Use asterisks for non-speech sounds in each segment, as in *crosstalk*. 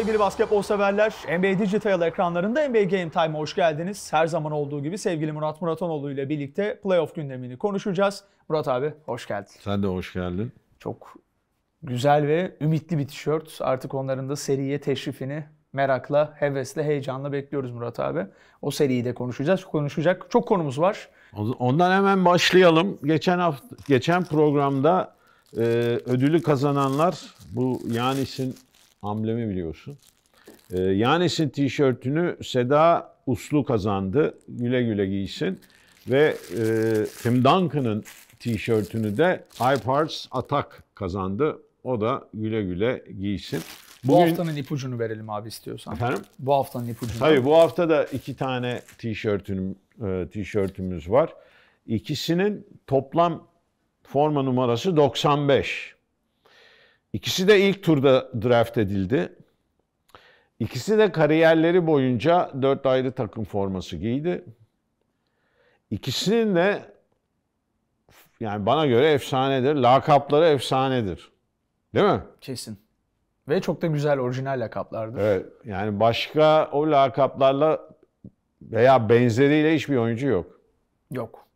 sevgili basketbol severler. NBA Digital ekranlarında NBA Game Time'a hoş geldiniz. Her zaman olduğu gibi sevgili Murat Muratanoğlu ile birlikte playoff gündemini konuşacağız. Murat abi hoş geldin. Sen de hoş geldin. Çok güzel ve ümitli bir tişört. Artık onların da seriye teşrifini merakla, hevesle, heyecanla bekliyoruz Murat abi. O seriyi de konuşacağız. Konuşacak çok konumuz var. Ondan hemen başlayalım. Geçen hafta geçen programda e, ödülü kazananlar bu Yanis'in amblemi biliyorsun. E, Yanis'in tişörtünü Seda Uslu kazandı. Güle güle giysin. Ve e, Tim Duncan'ın tişörtünü de iParts Atak kazandı. O da güle güle giysin. Bugün... Bu haftanın ipucunu verelim abi istiyorsan. Efendim? Bu haftanın ipucunu. Tabii bu hafta da iki tane tişörtüm, e, tişörtümüz var. İkisinin toplam forma numarası 95. İkisi de ilk turda draft edildi. İkisi de kariyerleri boyunca dört ayrı takım forması giydi. İkisinin de yani bana göre efsanedir. Lakapları efsanedir. Değil mi? Kesin. Ve çok da güzel orijinal lakaplardır. Evet. Yani başka o lakaplarla veya benzeriyle hiçbir oyuncu yok. Yok.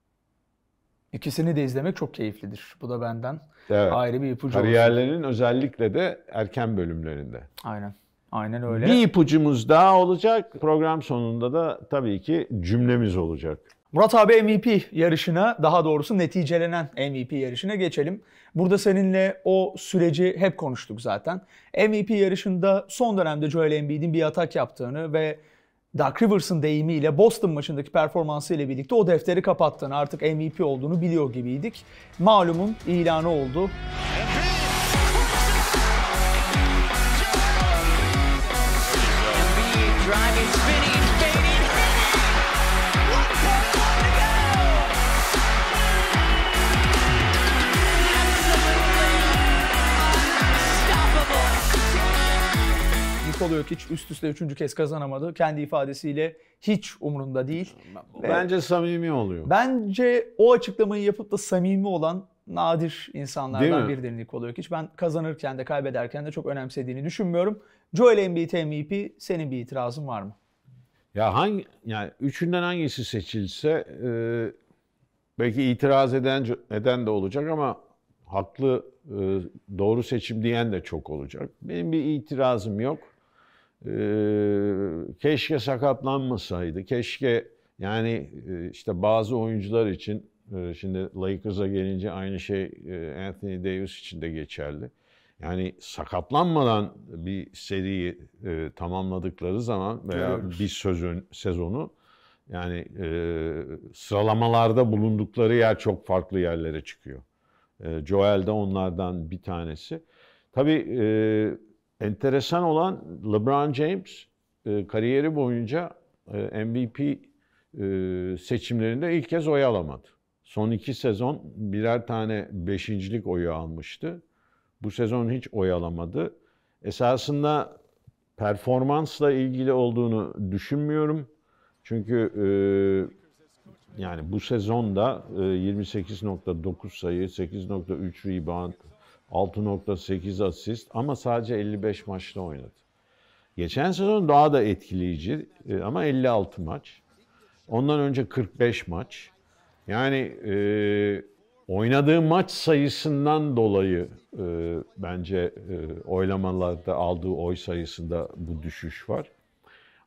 İkisini de izlemek çok keyiflidir. Bu da benden evet. ayrı bir ipucu Kariyerlerinin olsun. özellikle de erken bölümlerinde. Aynen. Aynen öyle. Bir ipucumuz daha olacak. Program sonunda da tabii ki cümlemiz olacak. Murat abi MVP yarışına daha doğrusu neticelenen MVP yarışına geçelim. Burada seninle o süreci hep konuştuk zaten. MVP yarışında son dönemde Joel Embiid'in bir atak yaptığını ve Doug Rivers'ın deyimiyle Boston maçındaki performansı ile birlikte o defteri kapattığını artık MVP olduğunu biliyor gibiydik. Malumun ilanı oldu. Evet. oluyor ki hiç üst üste üçüncü kez kazanamadı. Kendi ifadesiyle hiç umurunda değil. Bence Ve samimi oluyor. Bence o açıklamayı yapıp da samimi olan nadir Değil mi? insanlardan biridir Nikola Jokic. Ben kazanırken de kaybederken de çok önemsediğini düşünmüyorum. Joel Embiid MVP senin bir itirazın var mı? Ya hangi yani üçünden hangisi seçilse e, belki itiraz eden eden de olacak ama haklı e, doğru seçim diyen de çok olacak. Benim bir itirazım yok. Ee, keşke sakatlanmasaydı, keşke yani e, işte bazı oyuncular için e, şimdi Lakers'a gelince aynı şey e, Anthony Davis için de geçerli. Yani sakatlanmadan bir seriyi tamamladıkları zaman veya bir sözün, sezonu yani sıralamalarda bulundukları yer çok farklı yerlere çıkıyor. Joel de onlardan bir tanesi. Tabii Enteresan olan LeBron James e, kariyeri boyunca e, MVP e, seçimlerinde ilk kez oy alamadı. Son iki sezon birer tane beşincilik oyu almıştı. Bu sezon hiç oy alamadı. Esasında performansla ilgili olduğunu düşünmüyorum. Çünkü e, yani bu sezonda e, 28.9 sayı, 8.3 rebound, 6.8 asist ama sadece 55 maçta oynadı. Geçen sezon daha da etkileyici e, ama 56 maç. Ondan önce 45 maç. Yani e, oynadığı maç sayısından dolayı e, bence e, oylamalarda aldığı oy sayısında bu düşüş var.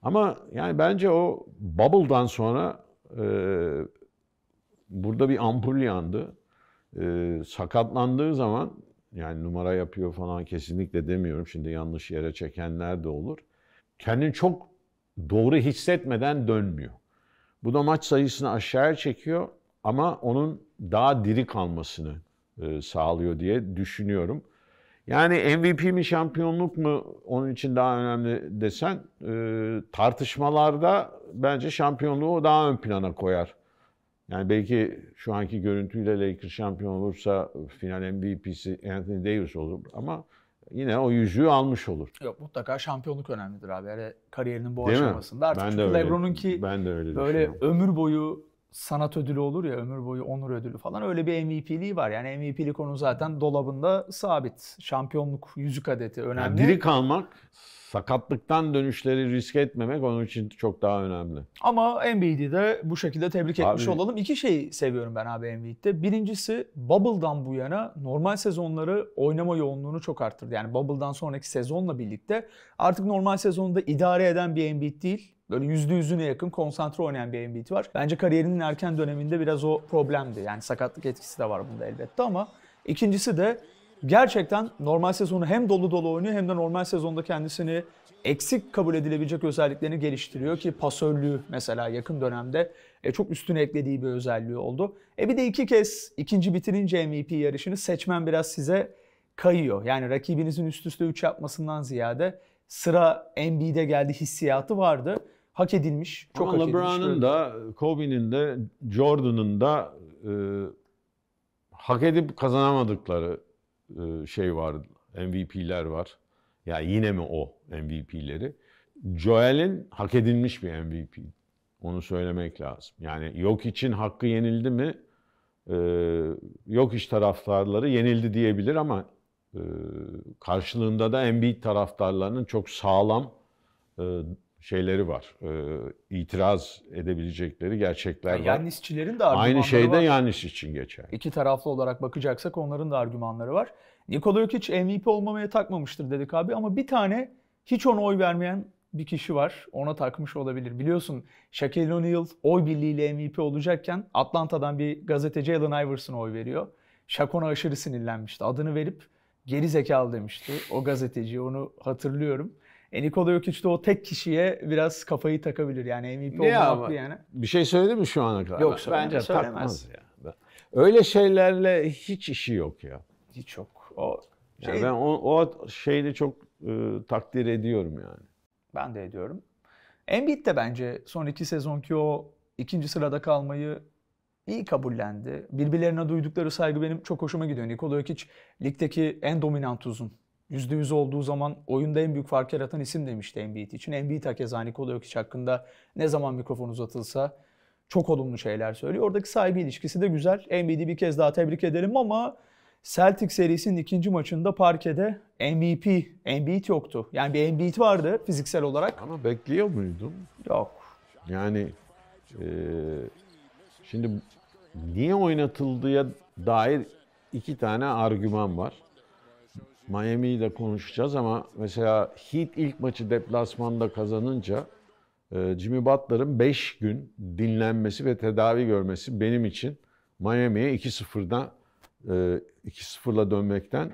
Ama yani bence o Bubble'dan sonra e, burada bir ampul yandı. E, sakatlandığı zaman yani numara yapıyor falan kesinlikle demiyorum. Şimdi yanlış yere çekenler de olur. Kendini çok doğru hissetmeden dönmüyor. Bu da maç sayısını aşağıya çekiyor ama onun daha diri kalmasını e, sağlıyor diye düşünüyorum. Yani MVP mi şampiyonluk mu onun için daha önemli desen e, tartışmalarda bence şampiyonluğu daha ön plana koyar yani belki şu anki görüntüyle Lakers şampiyon olursa final MVP'si Anthony Davis olur ama yine o yüzüğü almış olur. Yok mutlaka şampiyonluk önemlidir abi. Yani kariyerinin bu Değil aşamasında. Mi? Artık ben de LeBron'unki ben de öyle böyle ömür boyu sanat ödülü olur ya ömür boyu onur ödülü falan öyle bir MVP'liği var. Yani MVP'lik onun zaten dolabında sabit. Şampiyonluk yüzük adeti önemli. Yani diri kalmak sakatlıktan dönüşleri risk etmemek onun için çok daha önemli. Ama Embiid'i de bu şekilde tebrik abi, etmiş olalım. İki şeyi seviyorum ben abi Embiid'de. Birincisi Bubble'dan bu yana normal sezonları oynama yoğunluğunu çok arttırdı. Yani Bubble'dan sonraki sezonla birlikte artık normal sezonda idare eden bir Embiid değil. Böyle yüzde yüzüne yakın konsantre oynayan bir Embiid var. Bence kariyerinin erken döneminde biraz o problemdi. Yani sakatlık etkisi de var bunda elbette ama ikincisi de gerçekten normal sezonu hem dolu dolu oynuyor hem de normal sezonda kendisini eksik kabul edilebilecek özelliklerini geliştiriyor ki pasörlüğü mesela yakın dönemde e, çok üstüne eklediği bir özelliği oldu. E bir de iki kez ikinci bitirince MVP yarışını seçmen biraz size kayıyor. Yani rakibinizin üst üste 3 yapmasından ziyade sıra MB'de geldi hissiyatı vardı. Hak edilmiş. Çok Ama LeBron'un da, Kobe'nin de, Jordan'ın da e, hak edip kazanamadıkları e, şey var, MVP'ler var. Yani yine mi o MVP'leri? Joel'in hak edilmiş bir MVP. Onu söylemek lazım. Yani yok için hakkı yenildi mi? E, yok iş taraftarları yenildi diyebilir ama e, karşılığında da NBA taraftarlarının çok sağlam şeyleri var. E, itiraz edebilecekleri gerçekler yani var. Yannisçilerin de argümanları Aynı şey de Yannis için geçer. İki taraflı olarak bakacaksak onların da argümanları var. Nikola Jokic MVP olmamaya takmamıştır dedik abi ama bir tane hiç ona oy vermeyen bir kişi var. Ona takmış olabilir. Biliyorsun Shaquille O'Neal oy birliğiyle MVP olacakken Atlanta'dan bir gazeteci Allen Iverson'a oy veriyor. Shaq aşırı sinirlenmişti. Adını verip geri zekalı demişti. O gazeteci onu hatırlıyorum. E Nikola Jokic de o tek kişiye biraz kafayı takabilir. Yani MVP olmak haklı yani. Bir şey söyledi mi şu ana kadar? Yok bence söylemez. Takmaz ya. Öyle şeylerle hiç işi yok ya. Hiç yok. O şey... yani ben o, o şeyini çok e, takdir ediyorum yani. Ben de ediyorum. Embiid de bence son iki sezonki o ikinci sırada kalmayı iyi kabullendi. Birbirlerine duydukları saygı benim çok hoşuma gidiyor. Nikola Jokic ligdeki en dominant uzun. %100 olduğu zaman oyunda en büyük fark yaratan isim demişti Embiid için. Embiid hakeza Nikola Jokic hakkında ne zaman mikrofon uzatılsa çok olumlu şeyler söylüyor. Oradaki sahibi ilişkisi de güzel. Embiid'i bir kez daha tebrik edelim ama Celtic serisinin ikinci maçında parkede MVP, Embiid yoktu. Yani bir Embiid vardı fiziksel olarak. Ama bekliyor muydun? Yok. Yani e, şimdi niye oynatıldığıya dair iki tane argüman var. Miami ile konuşacağız ama mesela Heat ilk maçı deplasmanda kazanınca e, Jimmy Butler'ın 5 gün dinlenmesi ve tedavi görmesi benim için Miami'ye 2-0'dan 2-0'la e, dönmekten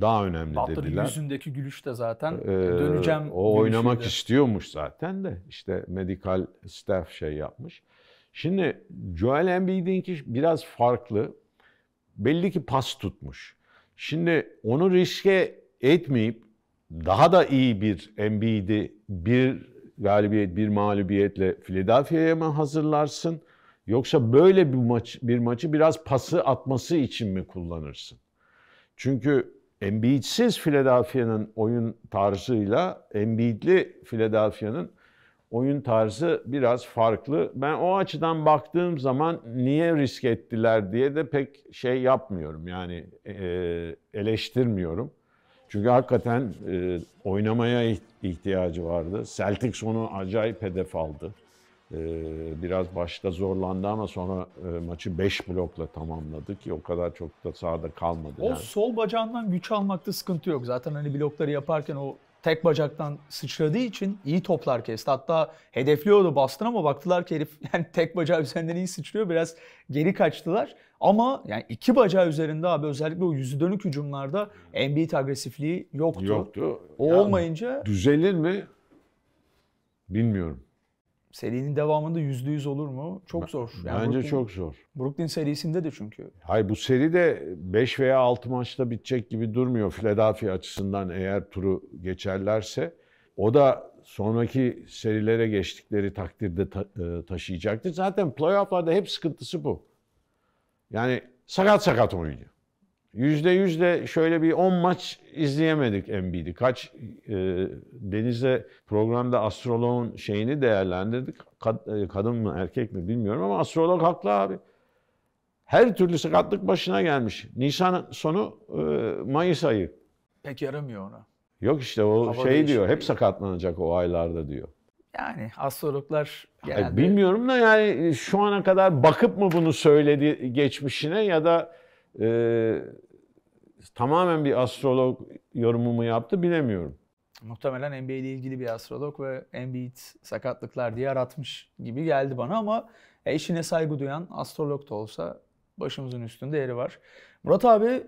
daha önemli Butler dediler. yüzündeki gülüş de zaten e, döneceğim. O oynamak gülüşüydü. istiyormuş zaten de işte medical staff şey yapmış. Şimdi Joel Embiid'inki biraz farklı. Belli ki pas tutmuş. Şimdi onu riske etmeyip daha da iyi bir Embiid'i bir galibiyet, bir mağlubiyetle Philadelphia'ya mı hazırlarsın? Yoksa böyle bir maç bir maçı biraz pası atması için mi kullanırsın? Çünkü Embiid'siz Philadelphia'nın oyun tarzıyla Embiid'li Philadelphia'nın oyun tarzı biraz farklı. Ben o açıdan baktığım zaman niye risk ettiler diye de pek şey yapmıyorum yani e, eleştirmiyorum. Çünkü hakikaten e, oynamaya ihtiyacı vardı. Celtics onu acayip hedef aldı. E, biraz başta zorlandı ama sonra e, maçı 5 blokla tamamladı ki o kadar çok da sahada kalmadı. O yani. sol bacağından güç almakta sıkıntı yok. Zaten hani blokları yaparken o tek bacaktan sıçradığı için iyi toplar kesti. Hatta hedefliyordu Boston ama baktılar ki herif *laughs* yani tek bacağı üzerinden iyi sıçrıyor. Biraz geri kaçtılar. Ama yani iki bacağı üzerinde abi özellikle o yüzü dönük hücumlarda Embiid agresifliği yoktu. Yoktu. O yani olmayınca... Düzelir mi? Bilmiyorum serinin devamında yüzde yüz olur mu? Çok zor. Yani Bence Brooklyn, çok zor. Brooklyn serisinde de çünkü. Hayır bu seri de 5 veya 6 maçta bitecek gibi durmuyor Philadelphia açısından eğer turu geçerlerse. O da sonraki serilere geçtikleri takdirde ta- e, taşıyacaktır. Zaten playofflarda hep sıkıntısı bu. Yani sakat sakat oynuyor. Yüzde yüzde şöyle bir 10 maç izleyemedik NBA'di. Kaç e, Deniz'le programda astroloğun şeyini değerlendirdik. Kad, e, kadın mı erkek mi bilmiyorum ama astrolog haklı abi. Her türlü sakatlık başına gelmiş. Nisan sonu e, Mayıs ayı. Pek yaramıyor ona. Yok işte o Hava şey diyor hep sakatlanacak o aylarda diyor. Yani astrologlar genelde... Ay, bilmiyorum da yani şu ana kadar bakıp mı bunu söyledi geçmişine ya da e, tamamen bir astrolog yorumumu yaptı bilemiyorum. Muhtemelen NBA ile ilgili bir astrolog ve Embiid sakatlıklar diye aratmış gibi geldi bana ama eşine saygı duyan astrolog da olsa başımızın üstünde yeri var. Murat abi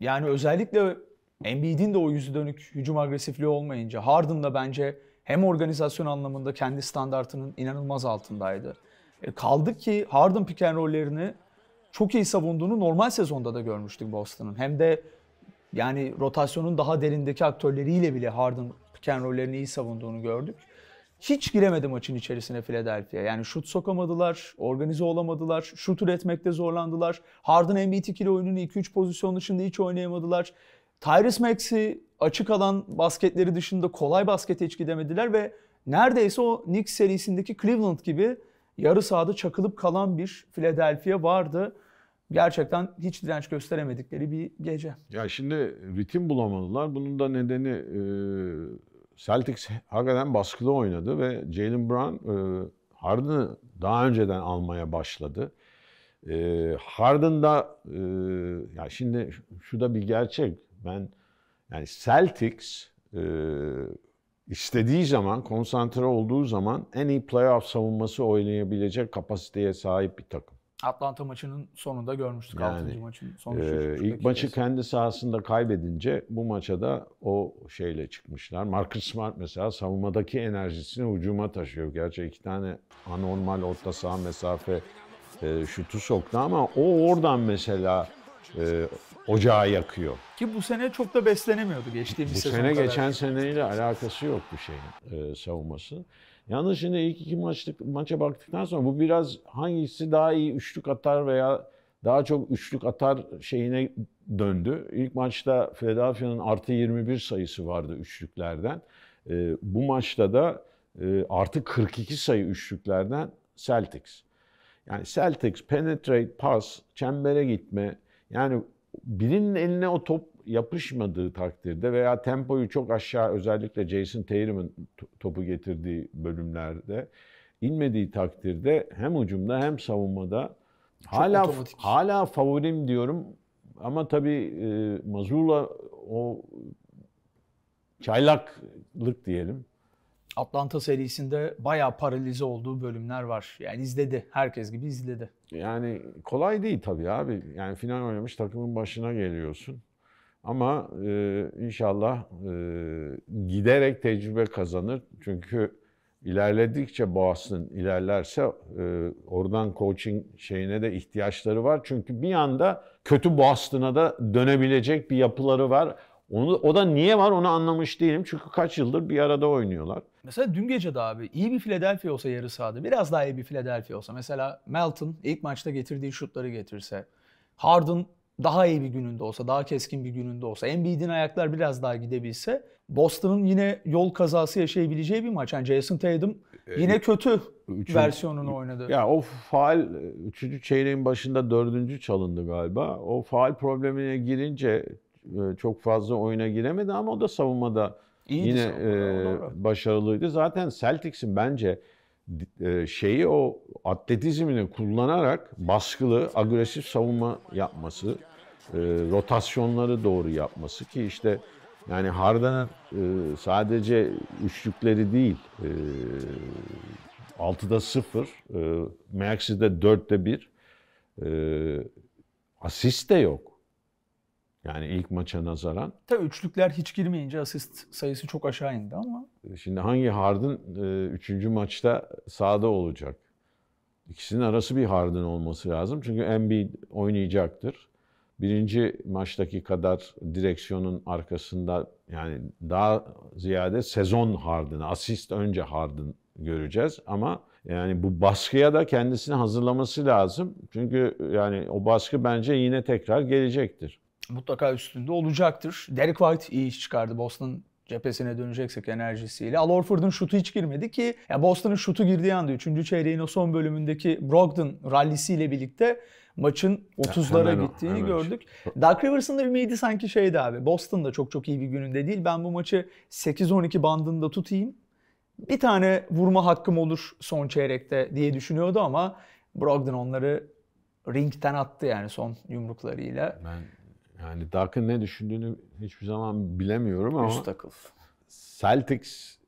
yani özellikle Embiid'in de o yüzü dönük hücum agresifliği olmayınca Harden da bence hem organizasyon anlamında kendi standartının inanılmaz altındaydı. E kaldı ki Harden piken rollerini çok iyi savunduğunu normal sezonda da görmüştük Boston'ın. Hem de yani rotasyonun daha derindeki aktörleriyle bile Harden piken rollerini iyi savunduğunu gördük. Hiç giremedi maçın içerisine Philadelphia. Yani şut sokamadılar, organize olamadılar, şut üretmekte zorlandılar. Harden NBA ikili oyununu 2-3 pozisyon dışında hiç oynayamadılar. Tyrese Maxey açık alan basketleri dışında kolay baskete hiç gidemediler ve neredeyse o Knicks serisindeki Cleveland gibi yarı sahada çakılıp kalan bir Philadelphia vardı gerçekten hiç direnç gösteremedikleri bir gece. Ya şimdi ritim bulamadılar. Bunun da nedeni e, Celtics hakikaten baskılı oynadı ve Jalen Brown e, Harden'ı daha önceden almaya başladı. E, Harden'da e, ya şimdi şu da bir gerçek. Ben yani Celtics e, istediği zaman, konsantre olduğu zaman en iyi playoff savunması oynayabilecek kapasiteye sahip bir takım. Atlanta maçının sonunda görmüştük. Yani, 6. maçın sonucu. E, ilk maçı kesin. kendi sahasında kaybedince bu maça da o şeyle çıkmışlar. Marcus Smart mesela savunmadaki enerjisini hücuma taşıyor. Gerçi iki tane anormal orta saha mesafe e, şutu soktu ama o oradan mesela e, ocağı yakıyor. Ki bu sene çok da beslenemiyordu geçtiğimiz sezon. bu sene kadar. geçen seneyle alakası yok bu şeyin e, savunması. Yalnız şimdi ilk iki maçlık maça baktıktan sonra bu biraz hangisi daha iyi üçlük atar veya daha çok üçlük atar şeyine döndü. İlk maçta Philadelphia'nın artı 21 sayısı vardı üçlüklerden. E, bu maçta da e, artı 42 sayı üçlüklerden Celtics. Yani Celtics penetrate, pass, çembere gitme. Yani birinin eline o top yapışmadığı takdirde veya tempoyu çok aşağı özellikle Jason Tatum'un topu getirdiği bölümlerde inmediği takdirde hem hücumda hem savunmada çok hala otomatik. hala favorim diyorum ama tabii e, Mazula o çaylaklık diyelim. Atlanta serisinde bayağı paralize olduğu bölümler var. Yani izledi. Herkes gibi izledi. Yani kolay değil tabii abi. Yani final oynamış takımın başına geliyorsun. Ama e, inşallah e, giderek tecrübe kazanır. Çünkü ilerledikçe Boğaz'ın ilerlerse e, oradan coaching şeyine de ihtiyaçları var. Çünkü bir anda kötü Boğaz'ına da dönebilecek bir yapıları var. Onu, o da niye var onu anlamış değilim. Çünkü kaç yıldır bir arada oynuyorlar. Mesela dün gece de abi iyi bir Philadelphia olsa yarı sahada biraz daha iyi bir Philadelphia olsa. Mesela Melton ilk maçta getirdiği şutları getirse. Harden daha iyi bir gününde olsa, daha keskin bir gününde olsa, Embiid'in ayaklar biraz daha gidebilse Boston'ın yine yol kazası yaşayabileceği bir maç. Yani Jason Tatum e, yine kötü üçüncü, versiyonunu oynadı. Ya o faal 3. çeyreğin başında 4. çalındı galiba. O faal problemine girince e, çok fazla oyuna giremedi ama o da savunmada İyiydi yine savunmada, e, başarılıydı. Zaten Celtics'in bence e, şeyi o atletizmini kullanarak baskılı, agresif savunma yapması, e, rotasyonları doğru yapması ki işte yani Harda'nın e, sadece üçlükleri değil, 6'da 0, Max'de 4'te 1, asist de yok. Yani ilk maça nazaran. Tabii üçlükler hiç girmeyince asist sayısı çok aşağı indi ama. Şimdi hangi Harden e, üçüncü maçta sahada olacak? İkisinin arası bir Harden olması lazım. Çünkü Embiid oynayacaktır. Birinci maçtaki kadar direksiyonun arkasında yani daha ziyade sezon Harden'ı, asist önce Harden göreceğiz ama yani bu baskıya da kendisini hazırlaması lazım. Çünkü yani o baskı bence yine tekrar gelecektir mutlaka üstünde olacaktır. Derek White iyi iş çıkardı Boston cephesine döneceksek enerjisiyle. Al Orford'un şutu hiç girmedi ki ya Boston'ın şutu girdiği anda 3. çeyreğin o son bölümündeki Brogdon rallisiyle birlikte maçın 30'lara gittiğini hemen. gördük. Dark Rivers'ın da ümidi sanki şeydi abi. Boston'da çok çok iyi bir gününde değil. Ben bu maçı 8-12 bandında tutayım. Bir tane vurma hakkım olur son çeyrekte diye düşünüyordu ama Brogdon onları ringten attı yani son yumruklarıyla. Ben yani Duck'ın ne düşündüğünü hiçbir zaman bilemiyorum ama Üst takıl. Celtics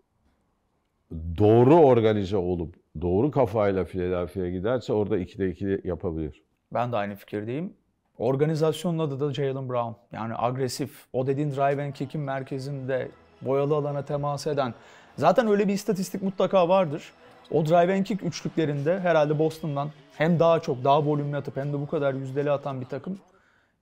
doğru organize olup doğru kafayla Philadelphia'ya giderse orada 2'de 2 yapabilir. Ben de aynı fikirdeyim. Organizasyonun adı da Jalen Brown. Yani agresif, o dediğin drive and kick'in merkezinde boyalı alana temas eden. Zaten öyle bir istatistik mutlaka vardır. O drive and kick üçlüklerinde herhalde Boston'dan hem daha çok, daha volümlü atıp hem de bu kadar yüzdeli atan bir takım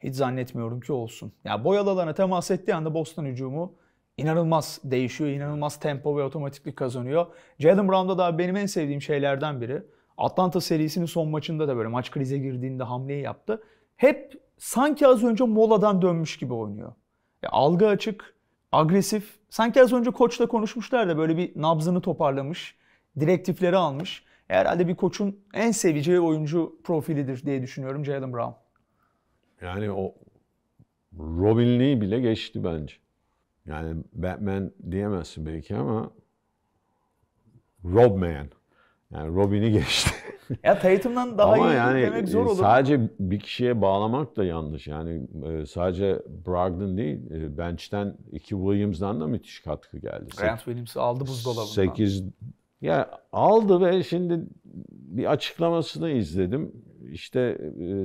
hiç zannetmiyorum ki olsun. Ya boy alanına temas ettiği anda Boston hücumu inanılmaz değişiyor, inanılmaz tempo ve otomatiklik kazanıyor. Jalen Brown'da da benim en sevdiğim şeylerden biri. Atlanta serisinin son maçında da böyle maç krize girdiğinde hamleyi yaptı. Hep sanki az önce moladan dönmüş gibi oynuyor. Ya, algı açık, agresif. Sanki az önce koçla konuşmuşlar da böyle bir nabzını toparlamış, direktifleri almış. Herhalde bir koçun en seveceği oyuncu profilidir diye düşünüyorum Jalen Brown. Yani o Robin bile geçti bence. Yani Batman diyemezsin belki ama Robman. Yani Robin'i geçti. *laughs* ya Tatum'dan daha Ama iyi yani demek zor olur. Sadece bir kişiye bağlamak da yanlış. Yani e, sadece Brogdon değil, e, bench'ten iki Williams'dan da müthiş katkı geldi. Grant Williams'ı aldı buzdolabından. 8 ya aldı ve şimdi bir açıklamasını izledim işte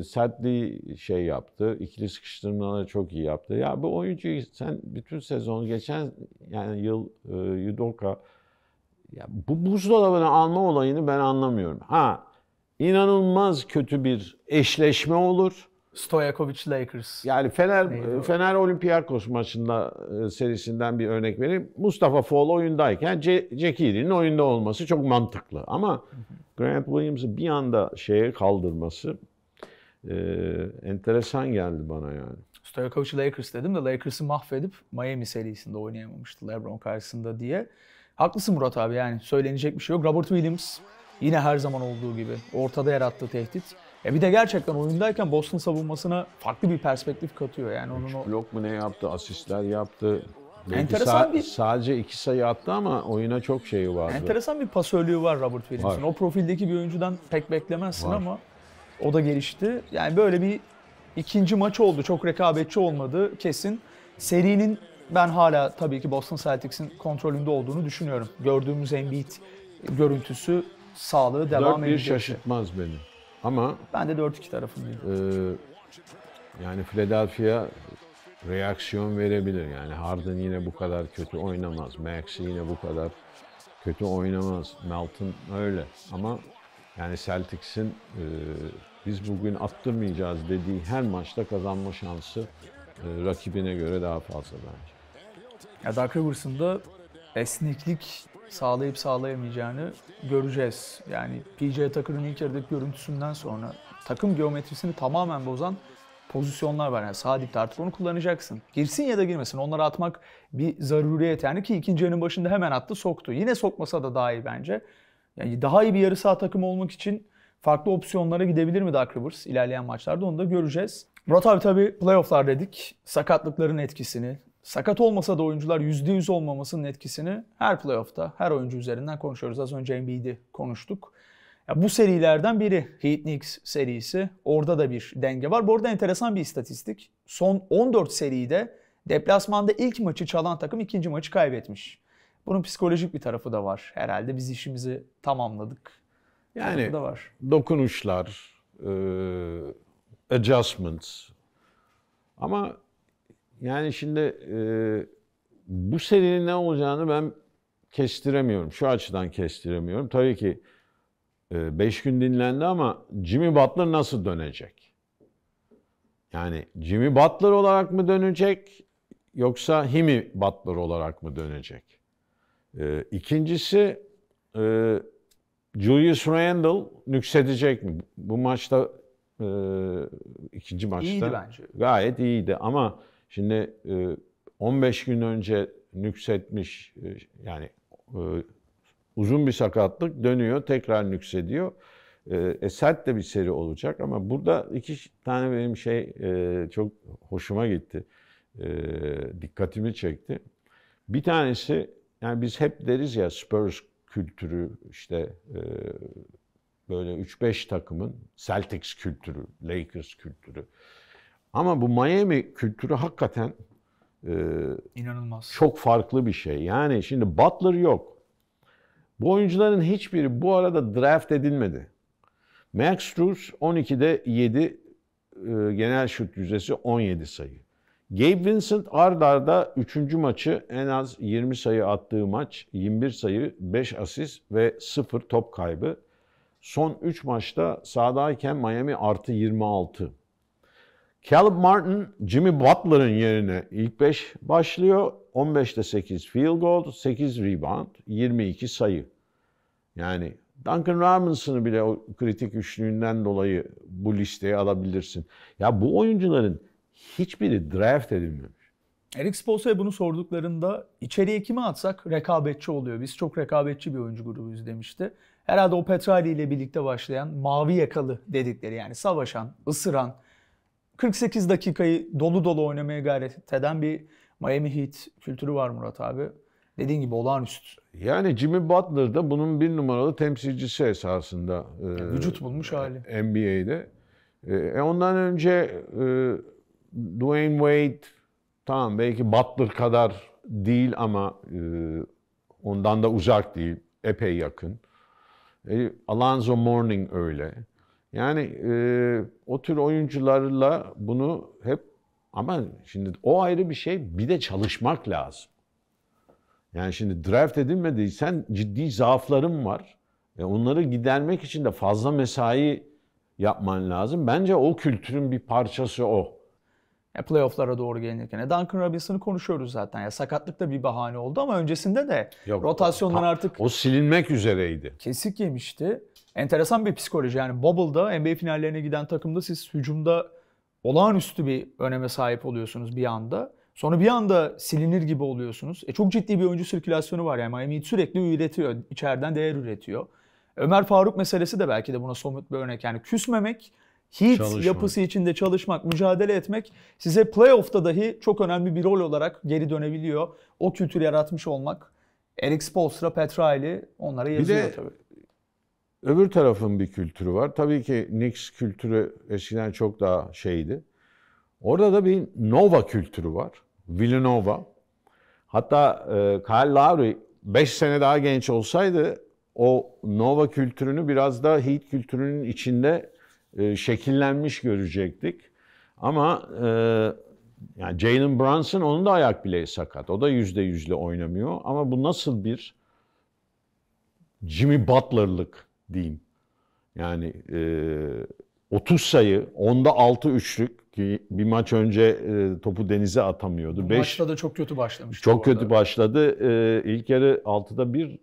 Sedli şey yaptı. İkili sıkıştırmaları çok iyi yaptı. Ya bu oyuncuyu sen bütün sezon geçen yani yıl e, Yudoka ya bu buzdolabını alma olayını ben anlamıyorum. Ha inanılmaz kötü bir eşleşme olur. Stojakovic Lakers. Yani Fener Neydi e, Fener Olympiakos maçında e, serisinden bir örnek vereyim. Mustafa Fall oyundayken Cekiri'nin oyunda olması çok mantıklı ama Grant Williams'ı bir anda şeye kaldırması e, enteresan geldi bana yani. Stojakovic Lakers dedim de Lakers'ı mahvedip Miami serisinde oynayamamıştı LeBron karşısında diye. Haklısın Murat abi yani söylenecek bir şey yok. Robert Williams yine her zaman olduğu gibi ortada yarattığı tehdit. E bir de gerçekten oyundayken Boston savunmasına farklı bir perspektif katıyor. Yani onun o... blok mu ne yaptı, asistler yaptı. Belki Enteresan sa- bir... Sadece iki sayı attı ama oyuna çok şeyi vardı. Enteresan bir pasörlüğü var Robert Williams'ın. O profildeki bir oyuncudan pek beklemezsin var. ama o da gelişti. Yani böyle bir ikinci maç oldu. Çok rekabetçi olmadı kesin. Serinin ben hala tabii ki Boston Celtics'in kontrolünde olduğunu düşünüyorum. Gördüğümüz Embiid görüntüsü sağlığı devam ediyor. 4-1 şaşırtmaz beni. Ama ben de 4-2 tarafındayım. E, yani Philadelphia reaksiyon verebilir. Yani Harden yine bu kadar kötü oynamaz. Maxi yine bu kadar kötü oynamaz. Melton öyle. Ama yani Celtics'in e, biz bugün attırmayacağız dediği her maçta kazanma şansı e, rakibine göre daha fazla bence. Ya Doug Rivers'ın da esneklik sağlayıp sağlayamayacağını göreceğiz. Yani PJ Tucker'ın ilk yarıdaki görüntüsünden sonra takım geometrisini tamamen bozan pozisyonlar var. Yani sağ dipte artık onu kullanacaksın. Girsin ya da girmesin onları atmak bir zaruriyet yani ki ikinci yarının başında hemen attı soktu. Yine sokmasa da daha iyi bence. Yani daha iyi bir yarı saha takımı olmak için farklı opsiyonlara gidebilir mi Dark Rivers ilerleyen maçlarda onu da göreceğiz. Murat abi tabii playofflar dedik. Sakatlıkların etkisini, sakat olmasa da oyuncular %100 olmamasının etkisini her playoff'ta her oyuncu üzerinden konuşuyoruz. Az önce Embiid'i konuştuk. Ya bu serilerden biri Heat Knicks serisi. Orada da bir denge var. Bu arada enteresan bir istatistik. Son 14 seride deplasmanda ilk maçı çalan takım ikinci maçı kaybetmiş. Bunun psikolojik bir tarafı da var herhalde. Biz işimizi tamamladık. Yani da var. dokunuşlar, adjustments. Ama yani şimdi e, bu serinin ne olacağını ben kestiremiyorum. Şu açıdan kestiremiyorum. Tabii ki 5 e, gün dinlendi ama Jimmy Butler nasıl dönecek? Yani Jimmy Butler olarak mı dönecek yoksa Himi Butler olarak mı dönecek? E, ikincisi e, Julius Randle nüksedecek mi? Bu maçta e, ikinci maçta iyiydi bence. gayet iyiydi ama Şimdi 15 e, gün önce nüksetmiş e, yani e, uzun bir sakatlık dönüyor tekrar nüksediyor. E, sert de bir seri olacak ama burada iki tane benim şey e, çok hoşuma gitti. E, dikkatimi çekti. Bir tanesi yani biz hep deriz ya Spurs kültürü işte e, böyle 3-5 takımın Celtics kültürü, Lakers kültürü. Ama bu Miami kültürü hakikaten e, inanılmaz. Çok farklı bir şey. Yani şimdi Butler yok. Bu oyuncuların hiçbiri bu arada draft edilmedi. Max Struz 12'de 7 e, genel şut yüzdesi 17 sayı. Gabe Vincent Ardar'da arda 3. maçı en az 20 sayı attığı maç, 21 sayı, 5 asist ve 0 top kaybı. Son 3 maçta sahadayken Miami artı 26. Caleb Martin, Jimmy Butler'ın yerine ilk 5 başlıyor. 15'te 8 field goal, 8 rebound, 22 sayı. Yani Duncan Robinson'ı bile o kritik üçlüğünden dolayı bu listeye alabilirsin. Ya bu oyuncuların hiçbiri draft edilmemiş. Eric Spolsa'ya bunu sorduklarında içeriye kimi atsak rekabetçi oluyor. Biz çok rekabetçi bir oyuncu grubuyuz demişti. Herhalde o Petrali ile birlikte başlayan mavi yakalı dedikleri yani savaşan, ısıran, 48 dakikayı dolu dolu oynamaya gayret eden bir Miami Heat kültürü var Murat abi. Dediğin gibi olağanüstü. Yani Jimmy Butler da bunun bir numaralı temsilcisi esasında. Yani vücut bulmuş hali. NBA'de. E, ondan önce Dwayne Wade tamam belki Butler kadar değil ama ondan da uzak değil. Epey yakın. Alonzo Mourning öyle. Yani e, o tür oyuncularla bunu hep ama şimdi o ayrı bir şey. Bir de çalışmak lazım. Yani şimdi draft edilmediysen ciddi zaafların var. E onları gidermek için de fazla mesai yapman lazım. Bence o kültürün bir parçası o. Ya playoff'lara doğru gelinirken. E, Duncan Robinson'ı konuşuyoruz zaten. Ya sakatlık da bir bahane oldu ama öncesinde de Yok, rotasyondan artık... O silinmek üzereydi. Kesik yemişti enteresan bir psikoloji. Yani Bubble'da NBA finallerine giden takımda siz hücumda olağanüstü bir öneme sahip oluyorsunuz bir anda. Sonra bir anda silinir gibi oluyorsunuz. E çok ciddi bir oyuncu sirkülasyonu var yani Miami sürekli üretiyor. içeriden değer üretiyor. Ömer Faruk meselesi de belki de buna somut bir örnek. Yani küsmemek, hit çalışmak. yapısı içinde çalışmak, mücadele etmek size playoff'ta dahi çok önemli bir rol olarak geri dönebiliyor. O kültürü yaratmış olmak. Eric Spoelstra, Pat Riley onlara yazıyor bir de, tabii. Öbür tarafın bir kültürü var. Tabii ki Knicks kültürü eskiden çok daha şeydi. Orada da bir Nova kültürü var. Villanova. Hatta e, Kyle Lowry 5 sene daha genç olsaydı o Nova kültürünü biraz daha Heat kültürünün içinde e, şekillenmiş görecektik. Ama e, yani Jalen Brunson onun da ayak bileği sakat. O da yüzde yüzle oynamıyor. Ama bu nasıl bir Jimmy Butler'lık diyeyim. Yani e, 30 sayı, onda 6 üçlük ki bir maç önce e, topu denize atamıyordu. Bu Beş, maçta da çok kötü başlamış Çok kötü başladı. E, ilk yarı 6'da 1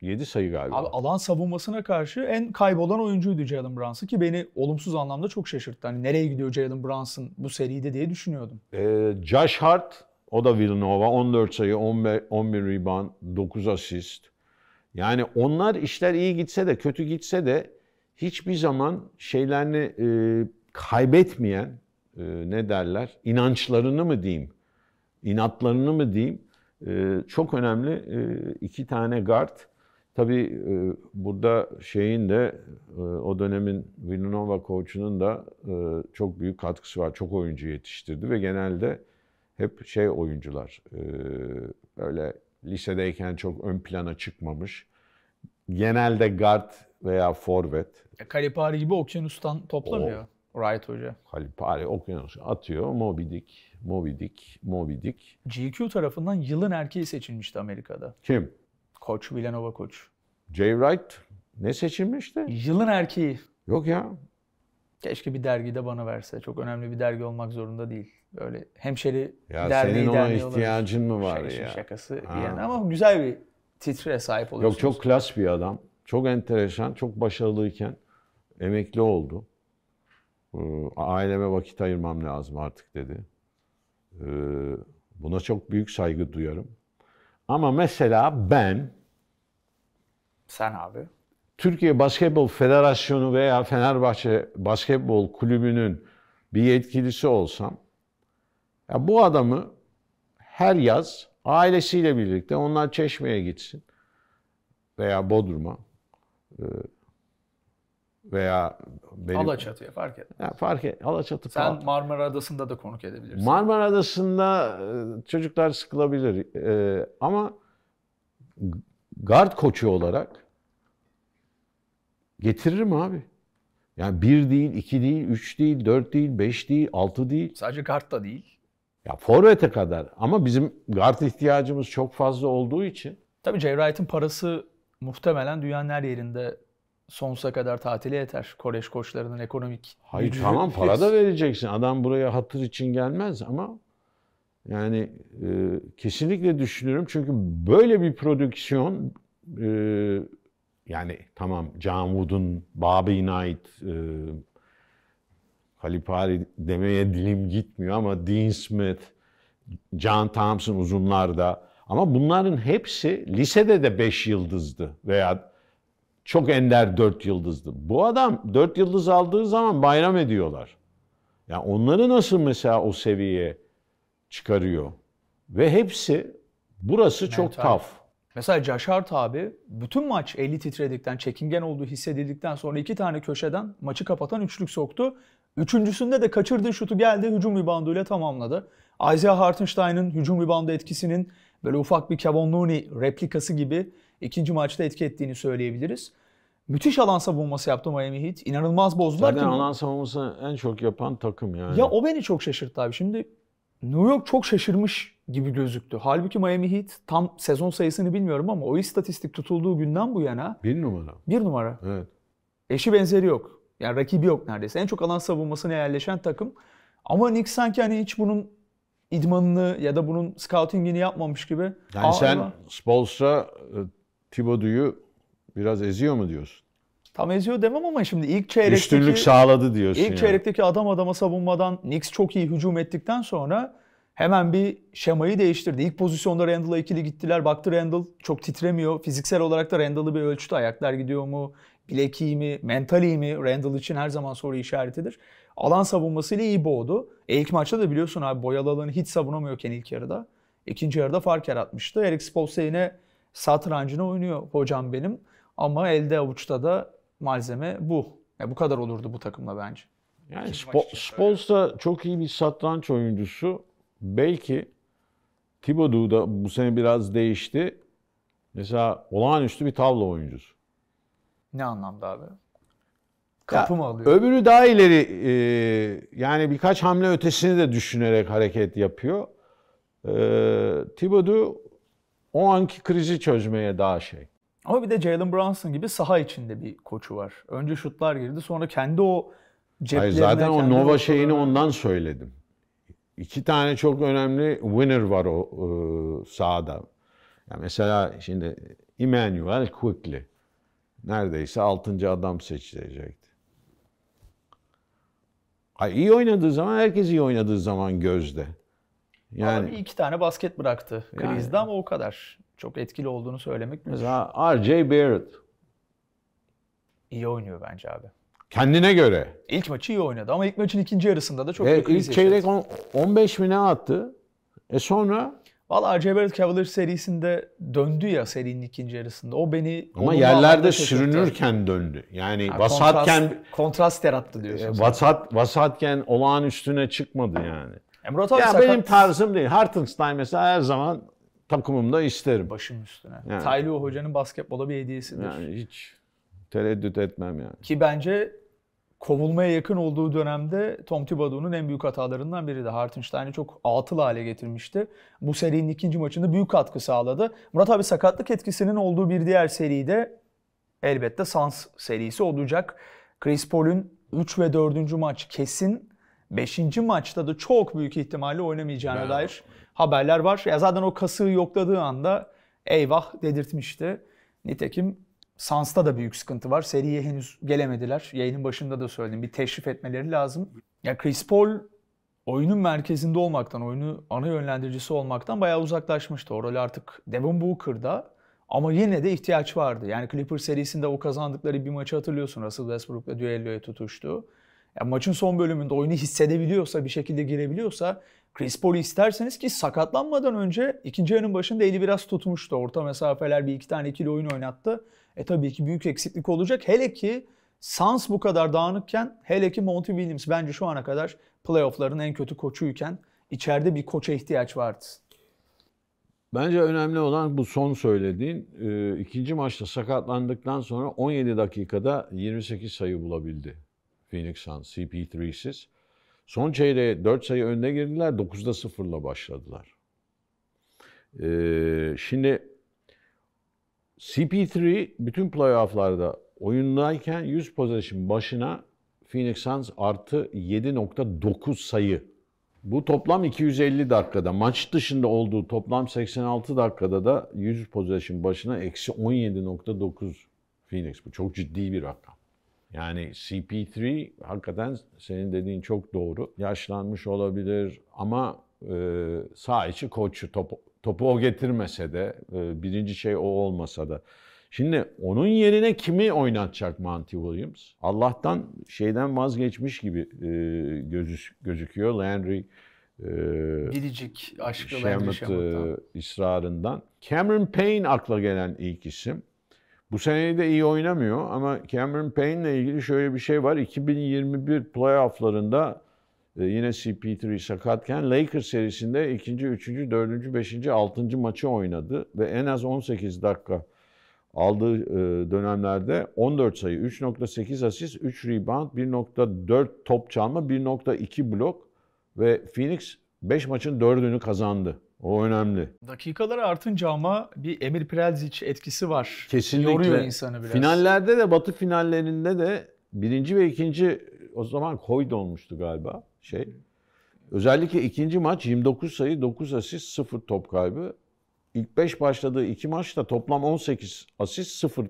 7 sayı galiba. Abi alan savunmasına karşı en kaybolan oyuncuydu Jalen Brunson ki beni olumsuz anlamda çok şaşırttı. Hani nereye gidiyor Jalen Brunson bu seride diye düşünüyordum. Ee, Josh Hart o da Villanova 14 sayı 11, 11 rebound 9 asist. Yani onlar işler iyi gitse de kötü gitse de hiçbir zaman şeylerini e, kaybetmeyen e, ne derler inançlarını mı diyeyim, inatlarını mı diyeyim e, çok önemli e, iki tane guard. Tabii e, burada şeyin de e, o dönemin Villanova koçunun da e, çok büyük katkısı var. Çok oyuncu yetiştirdi ve genelde hep şey oyuncular e, böyle lisedeyken çok ön plana çıkmamış. Genelde guard veya forvet. Kalipari gibi Okyanus'tan toplamıyor o, Wright Hoca. Kalipari Okyanus atıyor. Moby Dick, Moby Dick, Moby Dick. GQ tarafından yılın erkeği seçilmişti Amerika'da. Kim? Koç, Villanova koç. Jay Wright ne seçilmişti? Yılın erkeği. Yok ya. Keşke bir dergide bana verse. Çok önemli bir dergi olmak zorunda değil. Böyle hemşeri ya derneği senin ona derneği ihtiyacın olur. mı var Şaka, şey, ya? Şakası ha. yani ama güzel bir titre sahip oluyor. Yok çok klas bir adam. Çok enteresan, çok başarılıyken emekli oldu. Ee, aileme vakit ayırmam lazım artık dedi. Ee, buna çok büyük saygı duyarım. Ama mesela ben... Sen abi. Türkiye Basketbol Federasyonu veya Fenerbahçe Basketbol Kulübü'nün bir yetkilisi olsam ya bu adamı her yaz ailesiyle birlikte onlar Çeşme'ye gitsin veya Bodrum'a e, veya benim... Alaçatı'ya fark etmez. Ya fark et. Alaçatı Sen falan. Marmara Adası'nda da konuk edebilirsin. Marmara Adası'nda e, çocuklar sıkılabilir. E, ama gard koçu olarak getiririm abi. Yani bir değil, iki değil, üç değil, dört değil, beş değil, altı değil. Sadece kart da değil. Ya forvete kadar ama bizim guard ihtiyacımız çok fazla olduğu için. Tabii Jay Wright'ın parası muhtemelen dünyanın her yerinde sonsuza kadar tatili yeter. Koreş koçlarının ekonomik... Hayır gücü. tamam para da vereceksin. Adam buraya hatır için gelmez ama yani e, kesinlikle düşünüyorum. Çünkü böyle bir prodüksiyon e, yani tamam John Wood'un Bobby Knight e, Kalipari demeye dilim gitmiyor ama Dean Smith, John Thompson uzunlarda. Ama bunların hepsi lisede de 5 yıldızdı veya çok ender 4 yıldızdı. Bu adam 4 yıldız aldığı zaman bayram ediyorlar. Yani onları nasıl mesela o seviyeye çıkarıyor? Ve hepsi burası çok taf. Mesela Caşart abi bütün maç eli titredikten, çekingen olduğu hissedildikten sonra iki tane köşeden maçı kapatan üçlük soktu. Üçüncüsünde de kaçırdığı şutu geldi hücum rebounduyla tamamladı. Isaiah Hartenstein'ın hücum reboundu etkisinin böyle ufak bir Kevon Looney replikası gibi ikinci maçta etki ettiğini söyleyebiliriz. Müthiş alan savunması yaptı Miami Heat. İnanılmaz bozdular. Zaten alan savunmasını en çok yapan takım yani. Ya o beni çok şaşırttı abi. Şimdi New York çok şaşırmış gibi gözüktü. Halbuki Miami Heat tam sezon sayısını bilmiyorum ama o istatistik tutulduğu günden bu yana... Bir numara. Bir numara. Evet. Eşi benzeri yok. Yani rakibi yok neredeyse. En çok alan savunmasına yerleşen takım. Ama Knicks sanki hani hiç bunun idmanını ya da bunun scoutingini yapmamış gibi. Yani Aa, sen ama... Spolstra e, Thibodeau'yu biraz eziyor mu diyorsun? Tam eziyor demem ama şimdi ilk çeyrekteki... Üstünlük sağladı diyorsun. İlk yani. çeyrekteki adam adama savunmadan Knicks çok iyi hücum ettikten sonra hemen bir şemayı değiştirdi. İlk pozisyonda Randall'a ikili gittiler. Baktı Randall çok titremiyor. Fiziksel olarak da Randall'ı bir ölçtü. Ayaklar gidiyor mu? bilek iyi mi, mental iyi mi? Randall için her zaman soru işaretidir. Alan savunmasıyla iyi boğdu. E ilk maçta da biliyorsun abi boyalı alanı hiç savunamıyorken ilk yarıda. İkinci yarıda fark yaratmıştı. Eric Spolsa yine satrancını oynuyor hocam benim. Ama elde avuçta da malzeme bu. Ya bu kadar olurdu bu takımla bence. Yani Sp- Spolsa çok iyi bir satranç oyuncusu. Belki Thibodeau da bu sene biraz değişti. Mesela olağanüstü bir tavla oyuncusu. Ne anlamda abi? Kapı ya, mı alıyor? Öbürü daha ileri e, yani birkaç hamle ötesini de düşünerek hareket yapıyor. E, Thibodeau o anki krizi çözmeye daha şey. Ama bir de Jalen Brunson gibi saha içinde bir koçu var. Önce şutlar girdi sonra kendi o ceplerine... Hayır, zaten o Nova ortaları... şeyini ondan söyledim. İki tane çok önemli winner var o e, sahada. Yani mesela şimdi Emmanuel Quickly neredeyse altıncı adam seçilecekti. Ay iyi oynadığı zaman herkes iyi oynadığı zaman gözde. Yani Abi iki tane basket bıraktı krizde yani, ama o kadar çok etkili olduğunu söylemek Mesela mümkün. R.J. Barrett iyi oynuyor bence abi. Kendine göre. İlk maçı iyi oynadı ama ilk maçın ikinci yarısında da çok e, büyük İlk çeyrek 15 mi ne attı? E sonra Valla Acayip Cavaliers serisinde döndü ya serinin ikinci yarısında. O beni... Ama yerlerde sürünürken döndü. Yani ha, vasatken... Kontrast, kontrast yarattı diyorsun. Vasat, vasatken olağan üstüne çıkmadı yani. Emrah abi ya sakat... benim tarzım değil. Hartenstein mesela her zaman takımımda isterim. Başım üstüne. Yani. Taylı Hoca'nın basketbola bir hediyesidir. Yani hiç tereddüt etmem yani. Ki bence kovulmaya yakın olduğu dönemde Tom Thibodeau'nun en büyük hatalarından biri de Hartenstein'i çok atıl hale getirmişti. Bu serinin ikinci maçında büyük katkı sağladı. Murat abi sakatlık etkisinin olduğu bir diğer seri de elbette sans serisi olacak. Chris Paul'ün 3 ve 4. maç kesin. 5. maçta da çok büyük ihtimalle oynamayacağına ben dair haberler var. Ya zaten o kasığı yokladığı anda eyvah dedirtmişti. Nitekim Sans'ta da büyük sıkıntı var. Seriye henüz gelemediler. Yayının başında da söyledim. Bir teşrif etmeleri lazım. Ya Chris Paul oyunun merkezinde olmaktan, oyunu ana yönlendiricisi olmaktan bayağı uzaklaşmıştı. O rol artık Devin Booker'da ama yine de ihtiyaç vardı. Yani Clipper serisinde o kazandıkları bir maçı hatırlıyorsun. Russell Westbrook'la düelloya tutuştu. Ya maçın son bölümünde oyunu hissedebiliyorsa, bir şekilde girebiliyorsa Chris Paul'u isterseniz ki sakatlanmadan önce ikinci yarının başında eli biraz tutmuştu. Orta mesafeler bir iki tane ikili oyun oynattı. E tabii ki büyük eksiklik olacak. Hele ki Suns bu kadar dağınıkken hele ki Monty Williams bence şu ana kadar playoff'ların en kötü koçuyken içeride bir koça ihtiyaç vardı. Bence önemli olan bu son söylediğin. E, ikinci maçta sakatlandıktan sonra 17 dakikada 28 sayı bulabildi Phoenix Suns CP3'siz. Son çeyreğe 4 sayı önde girdiler. 9'da 0'la başladılar. Ee, şimdi CP3 bütün playofflarda oyundayken 100 pozisyon başına Phoenix Suns artı 7.9 sayı. Bu toplam 250 dakikada. Maç dışında olduğu toplam 86 dakikada da 100 pozisyon başına eksi 17.9 Phoenix. Bu çok ciddi bir rakam. Yani CP3 hakikaten senin dediğin çok doğru. Yaşlanmış olabilir ama e, sağ içi koçu topu, topu o getirmese de e, birinci şey o olmasa da. Şimdi onun yerine kimi oynatacak Monty Williams? Allah'tan şeyden vazgeçmiş gibi e, gözük, gözüküyor. Landry e, aşkı Landry Şemet e, ısrarından. Cameron Payne akla gelen ilk isim. Bu seneyi de iyi oynamıyor ama Cameron ile ilgili şöyle bir şey var. 2021 playofflarında e, yine CP3 sakatken Lakers serisinde ikinci, üçüncü, dördüncü, beşinci, altıncı maçı oynadı ve en az 18 dakika aldığı e, dönemlerde 14 sayı, 3.8 asist, 3 rebound, 1.4 top çalma, 1.2 blok ve Phoenix 5 maçın 4'ünü kazandı. O önemli. Dakikalar artınca ama bir Emir Prelzic etkisi var. Kesinlikle. Yoruyor insanı biraz. Finallerde de Batı finallerinde de birinci ve ikinci o zaman koy olmuştu galiba şey. Özellikle ikinci maç 29 sayı, 9 asist, 0 top kaybı. İlk 5 başladığı iki maçta toplam 18 asist, 0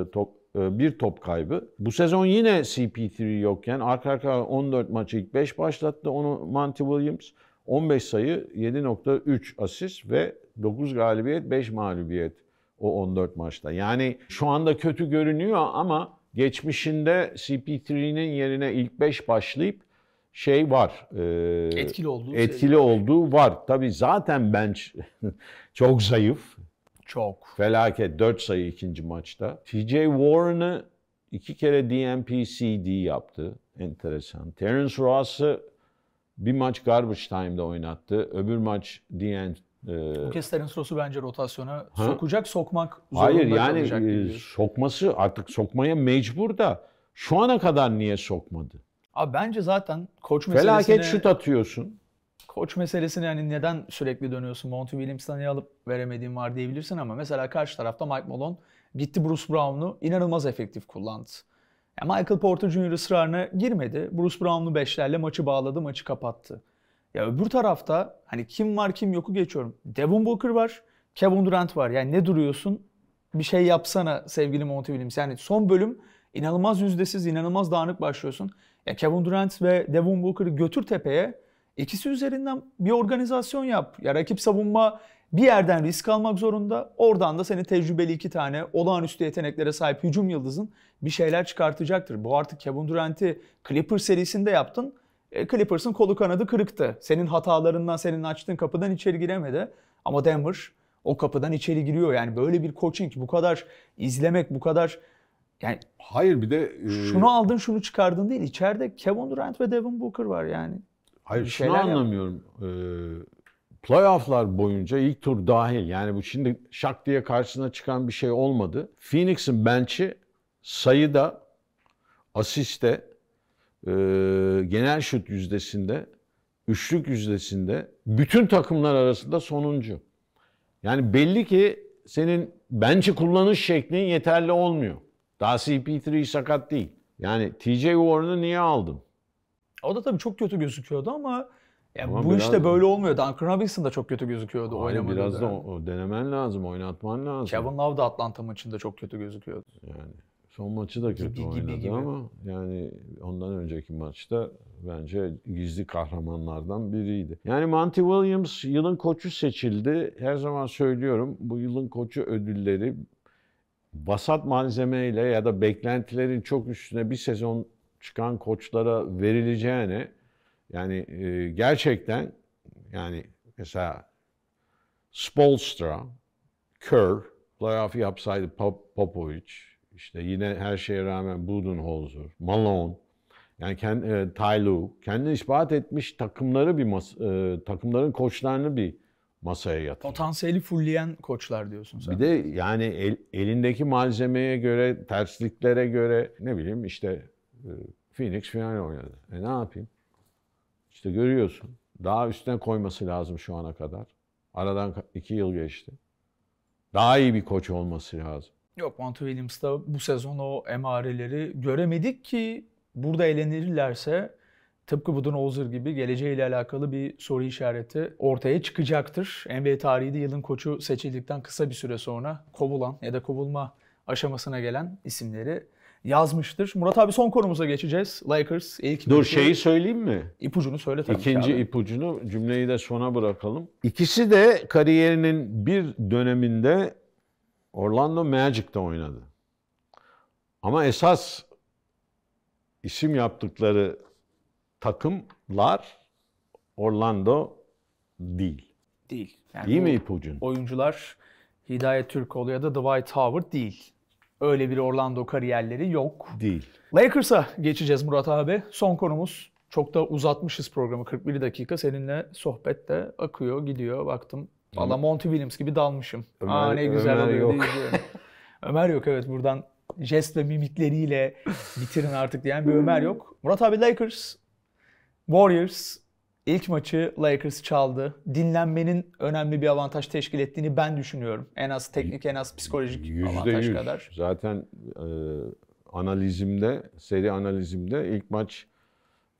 e, top e, bir top kaybı. Bu sezon yine CP3 yokken arka arka 14 maçı ilk 5 başlattı onu Monty Williams. 15 sayı, 7.3 asist ve 9 galibiyet, 5 mağlubiyet o 14 maçta. Yani şu anda kötü görünüyor ama geçmişinde CP3'nin yerine ilk 5 başlayıp şey var. E, etkili olduğu etkili şey. olduğu var. Tabii zaten bench *laughs* çok zayıf. Çok. Felaket 4 sayı ikinci maçta. TJ Warren'ı iki kere DNPCD yaptı. Enteresan. Terence Ross'ı bir maç garbage time'da oynattı. Öbür maç diyen. end ee, Kesterin bence rotasyona ha? sokacak, sokmak zorunda Hayır yani e, sokması artık sokmaya mecbur da şu ana kadar niye sokmadı? Abi bence zaten koç meselesine... Felaket şut atıyorsun. Koç meselesine yani neden sürekli dönüyorsun? Monty Williams'tan alıp veremediğim var diyebilirsin ama mesela karşı tarafta Mike Malone gitti Bruce Brown'u inanılmaz efektif kullandı. Michael Porter Jr. ısrarına girmedi. Bruce Brown'lu beşlerle maçı bağladı, maçı kapattı. Ya öbür tarafta hani kim var kim yoku geçiyorum. Devon Booker var, Kevin Durant var. Yani ne duruyorsun? Bir şey yapsana sevgili Monty Williams. Yani son bölüm inanılmaz yüzdesiz, inanılmaz dağınık başlıyorsun. Ya Kevin Durant ve Devon Booker'ı götür tepeye. İkisi üzerinden bir organizasyon yap. Ya rakip savunma bir yerden risk almak zorunda. Oradan da senin tecrübeli iki tane olağanüstü yeteneklere sahip hücum yıldızın bir şeyler çıkartacaktır. Bu artık Kevin Durant'i Clippers serisinde yaptın. E, Clippers'ın kolu kanadı kırıktı. Senin hatalarından, senin açtığın kapıdan içeri giremedi. Ama Denver o kapıdan içeri giriyor. Yani böyle bir coaching, bu kadar izlemek, bu kadar yani hayır bir de e... şunu aldın, şunu çıkardın değil. İçeride Kevin Durant ve Devin Booker var yani. Hayır, şunu anlamıyorum. Ee, playofflar boyunca ilk tur dahil yani bu şimdi şak diye karşısına çıkan bir şey olmadı. Phoenix'in bench'i sayıda, asiste, e, genel şut yüzdesinde, üçlük yüzdesinde bütün takımlar arasında sonuncu. Yani belli ki senin bench'i kullanış şeklin yeterli olmuyor. Daha CP3 sakat değil. Yani TJ Warren'ı niye aldım? O da tabii çok kötü gözüküyordu ama ya Ama bu biraz, işte böyle olmuyor. Duncan Robinson da çok kötü gözüküyordu oynamada. Biraz da o, denemen lazım, oynatman lazım. Kevin Love da Atlanta maçında çok kötü gözüküyordu. Yani son maçı da kötü gibi, oynadı gibi. ama yani ondan önceki maçta bence gizli kahramanlardan biriydi. Yani Monty Williams yılın koçu seçildi. Her zaman söylüyorum bu yılın koçu ödülleri basat malzemeyle ya da beklentilerin çok üstüne bir sezon çıkan koçlara verileceğine yani e, gerçekten yani mesela Spolstra, Kerr, playoff'ı yapsaydı Pop, Popovic, işte yine her şeye rağmen Budenholzer, Malone, yani kend, e, Tyloo, kendini ispat etmiş takımları bir mas, e, takımların koçlarını bir masaya yatır. Potansiyeli fullleyen koçlar diyorsun sen. Bir de yani el, elindeki malzemeye göre, tersliklere göre ne bileyim işte e, Phoenix final oynadı. E ne yapayım? İşte görüyorsun. Daha üstüne koyması lazım şu ana kadar. Aradan iki yıl geçti. Daha iyi bir koç olması lazım. Yok Monty Williams'da bu sezon o emareleri göremedik ki burada elenirlerse, tıpkı Budenholzer gibi geleceğiyle alakalı bir soru işareti ortaya çıkacaktır. NBA tarihi de yılın koçu seçildikten kısa bir süre sonra kovulan ya da kovulma aşamasına gelen isimleri yazmıştır. Murat abi son konumuza geçeceğiz. Lakers ilk Dur maçı. şeyi söyleyeyim mi? İpucunu söyle tabii İkinci abi. ipucunu cümleyi de sona bırakalım. İkisi de kariyerinin bir döneminde Orlando Magic'te oynadı. Ama esas isim yaptıkları takımlar Orlando değil. Değil. Yani değil mi ipucun? Oyuncular Hidayet Türkoğlu ya da Dwight Howard değil. Öyle bir Orlando kariyerleri yok. Değil. Lakers'a geçeceğiz Murat abi. Son konumuz. Çok da uzatmışız programı 41 dakika. Seninle sohbet de akıyor gidiyor. Baktım valla Monty Williams gibi dalmışım. Ömer, Aa ne güzel Ömer yok. *laughs* Ömer yok evet buradan jest ve mimikleriyle bitirin artık diyen bir hmm. Ömer yok. Murat abi Lakers, Warriors İlk maçı Lakers çaldı. Dinlenmenin önemli bir avantaj teşkil ettiğini ben düşünüyorum. En az teknik en az psikolojik %100. avantaj kadar. Zaten e, analizimde, seri analizimde ilk maç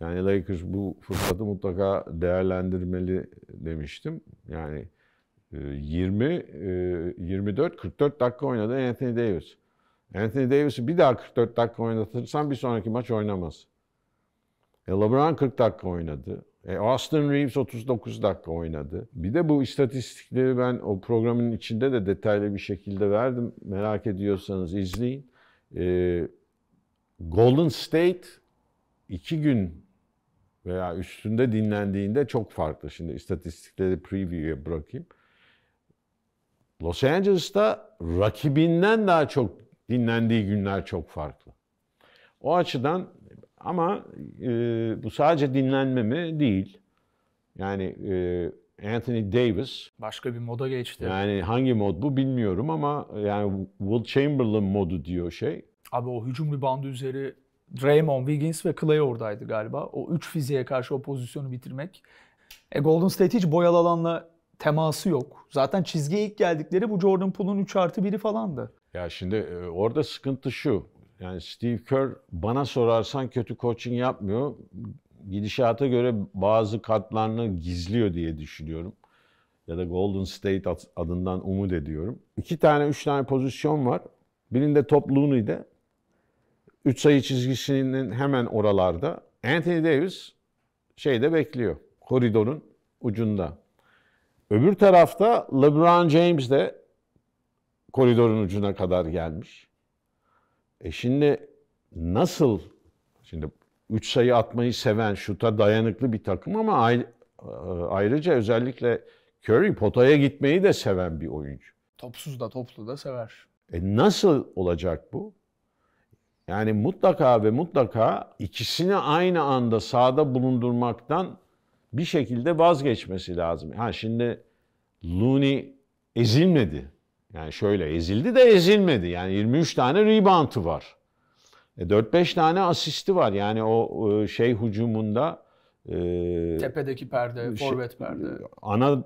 yani Lakers bu fırsatı mutlaka değerlendirmeli demiştim. Yani 20 24 44 dakika oynadı Anthony Davis. Anthony Davis'i bir daha 44 dakika oynatırsan bir sonraki maç oynamaz. E, LeBron 40 dakika oynadı. E Austin Reeves 39 dakika oynadı. Bir de bu istatistikleri ben o programın içinde de detaylı bir şekilde verdim. Merak ediyorsanız izleyin. E, Golden State iki gün veya üstünde dinlendiğinde çok farklı. Şimdi istatistikleri preview'e bırakayım. Los Angeles'ta rakibinden daha çok dinlendiği günler çok farklı. O açıdan ama e, bu sadece dinlenme mi değil. Yani e, Anthony Davis. Başka bir moda geçti. Yani hangi mod bu bilmiyorum ama yani Will Chamberlain modu diyor şey. Abi o hücum ribandı üzeri Draymond, Wiggins ve Clay oradaydı galiba. O üç fiziğe karşı o pozisyonu bitirmek. E Golden State hiç boyalı alanla teması yok. Zaten çizgiye ilk geldikleri bu Jordan Poole'un 3 artı 1'i falandı. Ya şimdi e, orada sıkıntı şu. Yani Steve Kerr bana sorarsan kötü coaching yapmıyor. Gidişata göre bazı katlarını gizliyor diye düşünüyorum. Ya da Golden State adından umut ediyorum. İki tane, üç tane pozisyon var. Birinde top Looney'de. Üç sayı çizgisinin hemen oralarda. Anthony Davis şeyde bekliyor. Koridorun ucunda. Öbür tarafta LeBron James de koridorun ucuna kadar gelmiş. E şimdi nasıl şimdi üç sayı atmayı seven, şuta dayanıklı bir takım ama e, ayrıca özellikle Curry potaya gitmeyi de seven bir oyuncu. Topsuz da toplu da sever. E nasıl olacak bu? Yani mutlaka ve mutlaka ikisini aynı anda sahada bulundurmaktan bir şekilde vazgeçmesi lazım. Ha şimdi Looney ezilmedi. Yani şöyle ezildi de ezilmedi. Yani 23 tane rebound'ı var. 4-5 e, tane asisti var. Yani o e, şey hücumunda e, tepedeki perde, şey, perde. Ana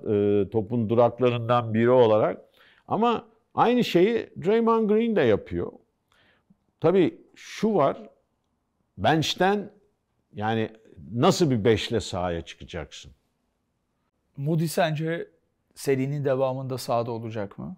topun duraklarından biri olarak ama aynı şeyi Draymond Green de yapıyor. Tabii şu var. Bench'ten yani nasıl bir beşle sahaya çıkacaksın? Moody sence serinin devamında sahada olacak mı?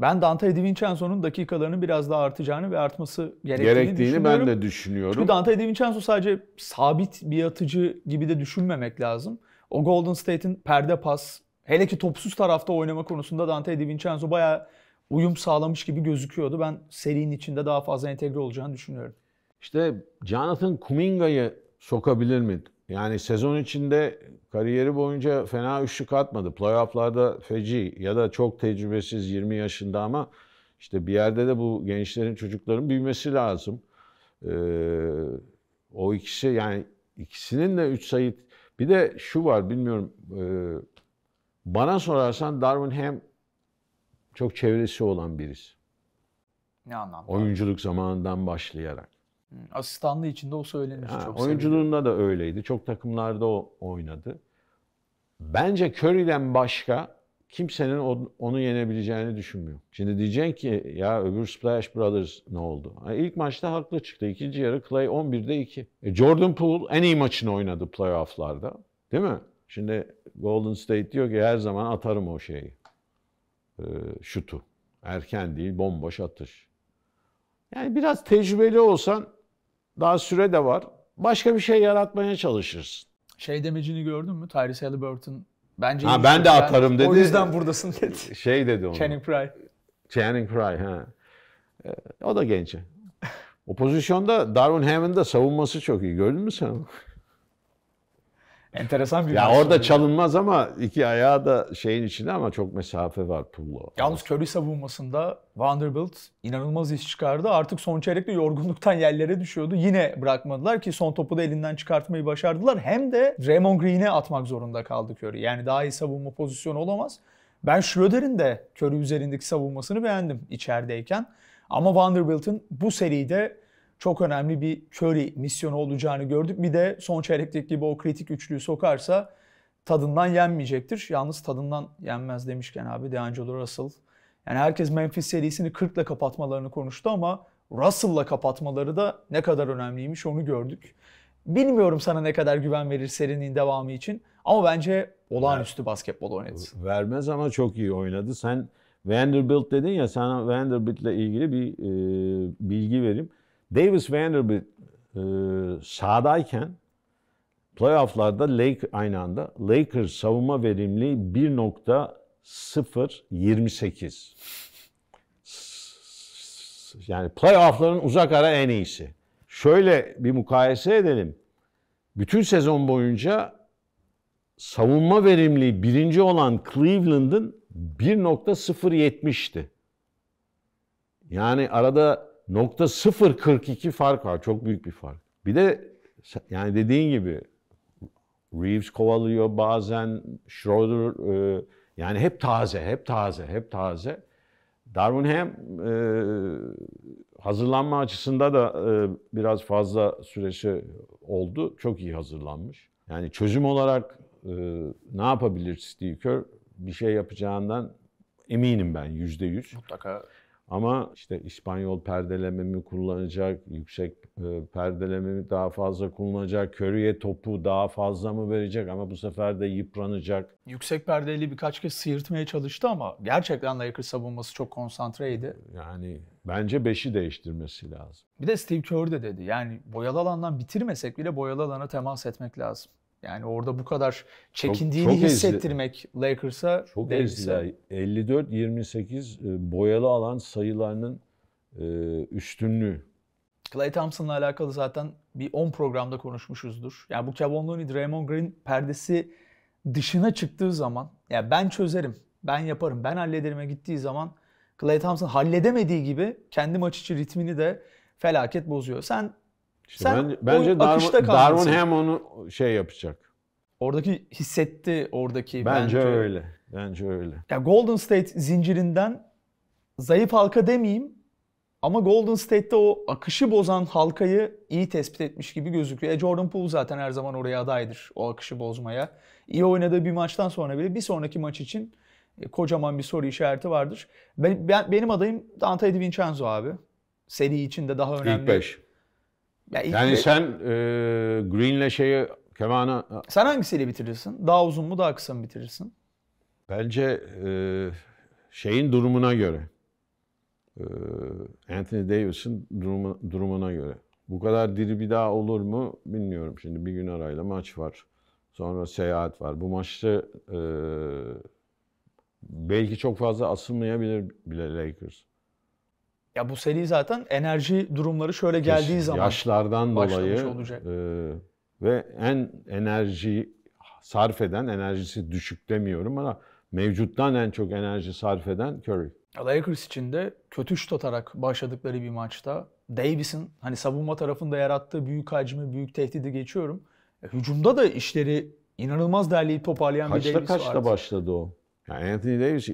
Ben Dante Di Vincenzo'nun dakikalarının biraz daha artacağını ve artması gerektiğini, gerektiğini ben de düşünüyorum. Çünkü Dante Di Vincenzo sadece sabit bir atıcı gibi de düşünmemek lazım. O Golden State'in perde pas, hele ki topsuz tarafta oynama konusunda Dante Di Vincenzo bayağı uyum sağlamış gibi gözüküyordu. Ben serinin içinde daha fazla entegre olacağını düşünüyorum. İşte Jonathan Kuminga'yı sokabilir mi yani sezon içinde kariyeri boyunca fena üçlük atmadı. Playoff'larda feci ya da çok tecrübesiz 20 yaşında ama işte bir yerde de bu gençlerin, çocukların büyümesi lazım. Ee, o ikisi yani ikisinin de üç sayı... Bir de şu var bilmiyorum. E, bana sorarsan Darwin hem çok çevresi olan birisi. Ne anlamda? Oyunculuk zamanından başlayarak. Asistanlığı içinde o söylenir. Ha, çok oyunculuğunda sevindim. da öyleydi. Çok takımlarda o oynadı. Bence Curry'den başka kimsenin onu yenebileceğini düşünmüyor. Şimdi diyeceksin ki ya öbür Splash Brothers ne oldu? Yani ilk maçta haklı çıktı. İkinci yarı Clay 11'de 2. E Jordan Poole en iyi maçını oynadı playofflarda. Değil mi? Şimdi Golden State diyor ki her zaman atarım o şeyi. E, şutu. Erken değil bomboş atış. Yani biraz tecrübeli olsan daha süre de var. Başka bir şey yaratmaya çalışırsın. Şey demecini gördün mü? Tyrese Halliburton bence ha, ben de atarım dedi. O yüzden buradasın dedi. *laughs* Şey dedi onu. Channing Frye. Channing Frye ha. Ee, o da genç. O pozisyonda Darwin Hammond'da savunması çok iyi. Gördün mü sen onu? Enteresan bir Ya şey orada çalınmaz ama iki ayağı da şeyin içinde ama çok mesafe var Pullo. Yalnız Curry savunmasında Vanderbilt inanılmaz iş çıkardı. Artık son çeyrekte yorgunluktan yerlere düşüyordu. Yine bırakmadılar ki son topu da elinden çıkartmayı başardılar. Hem de Raymond Green'e atmak zorunda kaldı Curry. Yani daha iyi savunma pozisyonu olamaz. Ben Schroeder'in de Curry üzerindeki savunmasını beğendim içerideyken. Ama Vanderbilt'in bu seride çok önemli bir Curry misyonu olacağını gördük. Bir de son çeyrekteki gibi o kritik üçlüyü sokarsa tadından yenmeyecektir. Yalnız tadından yenmez demişken abi DeAngelo Russell. Yani herkes Memphis serisini 40 ile kapatmalarını konuştu ama Russell'la kapatmaları da ne kadar önemliymiş onu gördük. Bilmiyorum sana ne kadar güven verir serinin devamı için ama bence olağanüstü basketbol oynadı. Vermez ama çok iyi oynadı. Sen Vanderbilt dedin ya sana Vanderbilt'le ilgili bir e, bilgi vereyim. Davis Vanderbilt e, sahadayken playofflarda Lake aynı anda Lakers savunma verimli 1.028. Yani playoffların uzak ara en iyisi. Şöyle bir mukayese edelim. Bütün sezon boyunca savunma verimli birinci olan Cleveland'ın 1.070'ti. Yani arada nokta 0.42 fark var. Çok büyük bir fark. Bir de yani dediğin gibi Reeves kovalıyor bazen, Schroeder e, yani hep taze, hep taze, hep taze. Darwin hem e, hazırlanma açısında da e, biraz fazla süresi oldu. Çok iyi hazırlanmış. Yani çözüm olarak e, ne yapabilir Steve Kerr? Bir şey yapacağından eminim ben yüzde yüz. Mutlaka ama işte İspanyol perdeleme mi kullanacak, yüksek e, perdeleme mi daha fazla kullanacak, körüye topu daha fazla mı verecek ama bu sefer de yıpranacak. Yüksek perdeli birkaç kez sıyırtmaya çalıştı ama gerçekten Lakers savunması çok konsantreydi. Yani bence beşi değiştirmesi lazım. Bir de Steve Kerr de dedi yani boyalı alandan bitirmesek bile boyalı alana temas etmek lazım. Yani orada bu kadar çekindiğini çok, çok hissettirmek Lakers'a çok ezdiler. 54-28 e, boyalı alan sayılarının e, üstünlüğü. Clay Thompson'la alakalı zaten bir 10 programda konuşmuşuzdur. Yani bu Kevon Looney, Draymond Green perdesi dışına çıktığı zaman ya yani ben çözerim, ben yaparım, ben hallederim'e gittiği zaman Clay Thompson halledemediği gibi kendi maç içi ritmini de felaket bozuyor. Sen sen ben, bence Darwin, Darwin hem onu şey yapacak. Oradaki hissetti oradaki bence, bence öyle. Bence öyle. Ya Golden State zincirinden zayıf halka demeyeyim ama Golden State'te o akışı bozan halkayı iyi tespit etmiş gibi gözüküyor. E Jordan Poole zaten her zaman oraya adaydır o akışı bozmaya. İyi oynadığı bir maçtan sonra bile bir sonraki maç için e, kocaman bir soru işareti vardır. Ben, ben benim adayım Dante DiVincenzo abi. Seri için de daha önemli. İlk 5. Ya Yani de- sen e, Green'le şeyi kemanı e, Sen hangisiyle bitirirsin? Daha uzun mu daha kısa mı bitirirsin? bence e, şeyin durumuna göre. E, Anthony Davis'in durumu, durumuna göre. Bu kadar diri bir daha olur mu bilmiyorum. Şimdi bir gün arayla maç var. Sonra seyahat var. Bu maçta e, belki çok fazla asılmayabilir bile Lakers. Ya bu seri zaten enerji durumları şöyle geldiği Yaş, zaman yaşlardan dolayı olacak. E, ve en enerji sarf eden enerjisi düşük demiyorum ama mevcuttan en çok enerji sarf eden Curry. Lakers için de kötü şut atarak başladıkları bir maçta Davis'in hani savunma tarafında yarattığı büyük hacmi, büyük tehdidi geçiyorum. E, hücumda da işleri inanılmaz derleyip toparlayan kaçta, bir Davis kaçta vardı. Kaçta kaçta başladı o? Yani Anthony Davis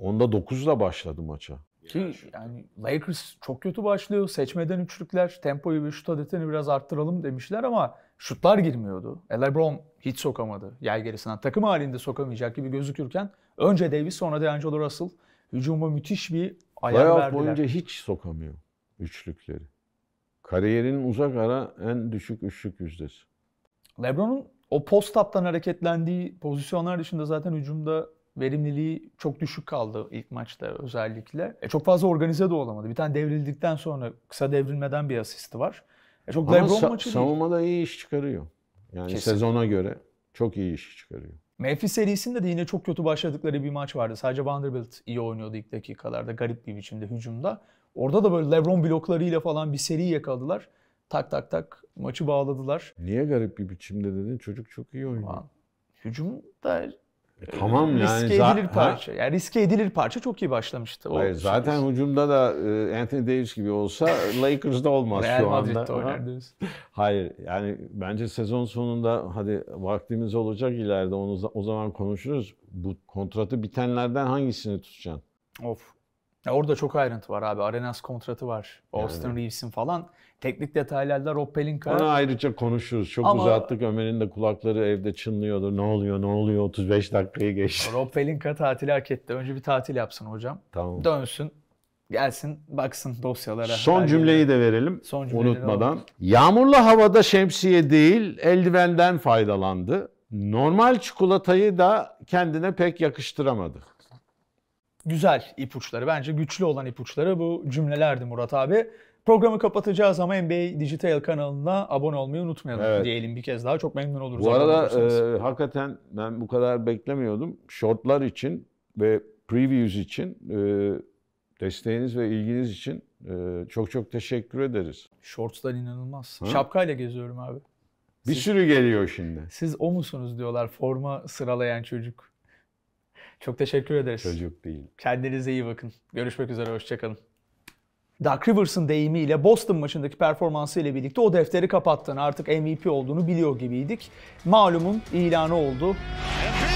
onda 9'la başladı maça. Ki yani Lakers çok kötü başlıyor. Seçmeden üçlükler, tempoyu ve şut adetini biraz arttıralım demişler ama şutlar girmiyordu. LeBron hiç sokamadı yer gerisinden. Takım halinde sokamayacak gibi gözükürken önce Davis sonra DeAngelo Russell hücuma müthiş bir ayar Bayağı verdiler. boyunca hiç sokamıyor üçlükleri. Kariyerinin uzak ara en düşük üçlük yüzdesi. LeBron'un o post-up'tan hareketlendiği pozisyonlar dışında zaten hücumda verimliliği çok düşük kaldı ilk maçta özellikle. E, çok fazla organize de olamadı. Bir tane devrildikten sonra kısa devrilmeden bir asisti var. E, çok Ama Lebron sa- maçı savunmada değil. iyi iş çıkarıyor. Yani Kesin. sezona göre çok iyi iş çıkarıyor. Memphis serisinde de yine çok kötü başladıkları bir maç vardı. Sadece Vanderbilt iyi oynuyordu ilk dakikalarda garip bir biçimde hücumda. Orada da böyle LeBron bloklarıyla falan bir seri yakaladılar. Tak tak tak maçı bağladılar. Niye garip bir biçimde dedin? Çocuk çok iyi oynuyor. hücumda e, tamam yani. Riske edilir parça. Ha? Yani riske edilir parça çok iyi başlamıştı. O Hayır, zaten şey. hücumda da e, Anthony Davis gibi olsa *laughs* Lakers'da olmaz Real şu anda. Madrid'de Hayır yani bence sezon sonunda hadi vaktimiz olacak ileride onu o zaman konuşuruz. Bu kontratı bitenlerden hangisini tutacaksın? Of ya orada çok ayrıntı var abi. Arenas kontratı var. Austin yani. Reeves'in falan. Teknik detaylarda Rob Pelinka. Ona ayrıca konuşuruz. Çok Ama... uzattık. Ömer'in de kulakları evde çınlıyordu. Ne oluyor ne oluyor 35 dakikayı geçti. Rob Pelinka tatil hak etti. Önce bir tatil yapsın hocam. Tamam. Dönsün. Gelsin baksın dosyalara. Son cümleyi de verelim Son cümleyi unutmadan. De Yağmurlu havada şemsiye değil eldivenden faydalandı. Normal çikolatayı da kendine pek yakıştıramadı güzel ipuçları, bence güçlü olan ipuçları bu cümlelerdi Murat abi. Programı kapatacağız ama NBA Digital kanalına abone olmayı unutmayalım evet. diyelim bir kez daha. Çok memnun oluruz. Bu arada e, hakikaten ben bu kadar beklemiyordum. Shortlar için ve previews için e, desteğiniz ve ilginiz için e, çok çok teşekkür ederiz. Shorts'lar inanılmaz. Ha? Şapkayla geziyorum abi. Bir siz, sürü geliyor şimdi. Siz o musunuz diyorlar forma sıralayan çocuk. Çok teşekkür ederiz. Çocuk değil. Kendinize iyi bakın. Görüşmek üzere, hoşçakalın. Doug Rivers'ın deyimiyle Boston maçındaki performansı ile birlikte o defteri kapattın. Artık MVP olduğunu biliyor gibiydik. Malumun ilanı oldu. Evet.